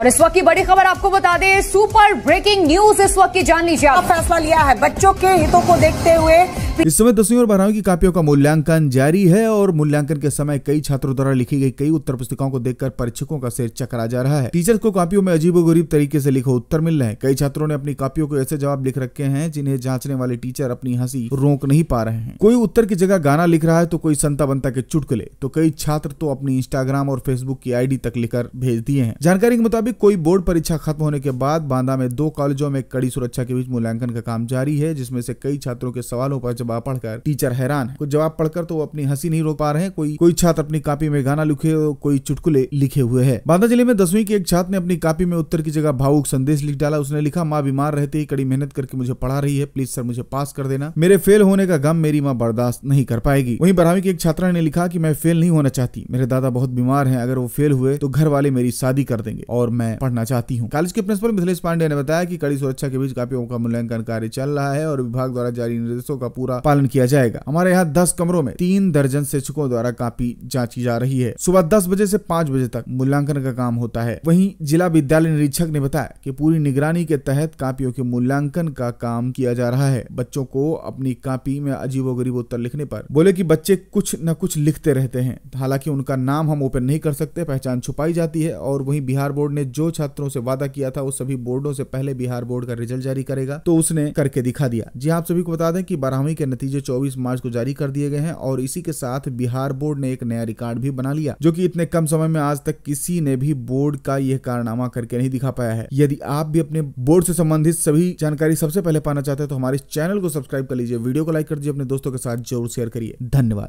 और इस वक्त की बड़ी खबर आपको बता दें सुपर ब्रेकिंग न्यूज इस वक्त की जान लीजिए आप फैसला लिया है बच्चों के हितों को देखते हुए इस समय दसवीं और बारहवीं की कापियों का मूल्यांकन जारी है और मूल्यांकन के समय कई छात्रों द्वारा लिखी गई कई उत्तर पुस्तिकाओं को देखकर परीक्षकों का सिर चकरा जा रहा है टीचर को कापियों में गरीब तरीके से लिखो उत्तर मिल रहे हैं कई छात्रों ने अपनी कापियों को ऐसे जवाब लिख रखे हैं जिन्हें जांचने वाले टीचर अपनी हंसी रोक नहीं पा रहे हैं कोई उत्तर की जगह गाना लिख रहा है तो कोई संता बनता के चुटकले तो कई छात्र तो अपनी इंस्टाग्राम और फेसबुक की आईडी तक लिखकर भेज दिए हैं जानकारी के मुताबिक कोई बोर्ड परीक्षा खत्म होने के बाद बांदा में दो कॉलेजों में कड़ी सुरक्षा के बीच मूल्यांकन का काम जारी है जिसमें से कई छात्रों के सवालों पर जवाब पढ़कर टीचर हैरान है कुछ जवाब पढ़कर तो वो अपनी हंसी नहीं रोक पा रहे हैं कोई कोई छात्र अपनी कापी में गाना लिखे कोई चुटकुले लिखे हुए है बांदा जिले में दसवीं के एक छात्र ने अपनी कापी में उत्तर की जगह भावुक संदेश लिख डाला उसने लिखा माँ बीमार रहती है कड़ी मेहनत करके मुझे पढ़ा रही है प्लीज सर मुझे पास कर देना मेरे फेल होने का गम मेरी माँ बर्दाश्त नहीं कर पाएगी वहीं बारहवीं की एक छात्रा ने लिखा की मैं फेल नहीं होना चाहती मेरे दादा बहुत बीमार है अगर वो फेल हुए तो घर वाले मेरी शादी कर देंगे और मैं पढ़ना चाहती हूँ कॉलेज के प्रिंसिपल मिथिलेश पांडे ने बताया की कड़ी सुरक्षा के बीच कापियों का मूल्यांकन कार्य चल रहा है और विभाग द्वारा जारी निर्देशों का पूरा पालन किया जाएगा हमारे यहाँ दस कमरों में तीन दर्जन शिक्षकों द्वारा कापी जांची जा रही है सुबह दस बजे से पाँच बजे तक मूल्यांकन का काम होता है वही जिला विद्यालय निरीक्षक ने बताया की पूरी निगरानी के तहत कापियों के मूल्यांकन का काम किया जा रहा है बच्चों को अपनी कापी में गरीब उत्तर लिखने पर बोले की बच्चे कुछ न कुछ लिखते रहते हैं हालांकि उनका नाम हम ओपन नहीं कर सकते पहचान छुपाई जाती है और वहीं बिहार बोर्ड ने जो छात्रों से वादा किया था वो सभी बोर्डों से पहले बिहार बोर्ड का रिजल्ट जारी करेगा तो उसने करके दिखा दिया जी हाँ, आप सभी को बता दें कि बारहवीं के नतीजे 24 मार्च को जारी कर दिए गए हैं और इसी के साथ बिहार बोर्ड ने एक नया रिकॉर्ड भी बना लिया जो कि इतने कम समय में आज तक किसी ने भी बोर्ड का यह कारनामा करके नहीं दिखा पाया है यदि आप भी अपने बोर्ड से संबंधित सभी जानकारी सबसे पहले पाना चाहते हैं तो हमारे चैनल को सब्सक्राइब कर लीजिए वीडियो को लाइक कर दीजिए अपने दोस्तों के साथ जरूर शेयर करिए धन्यवाद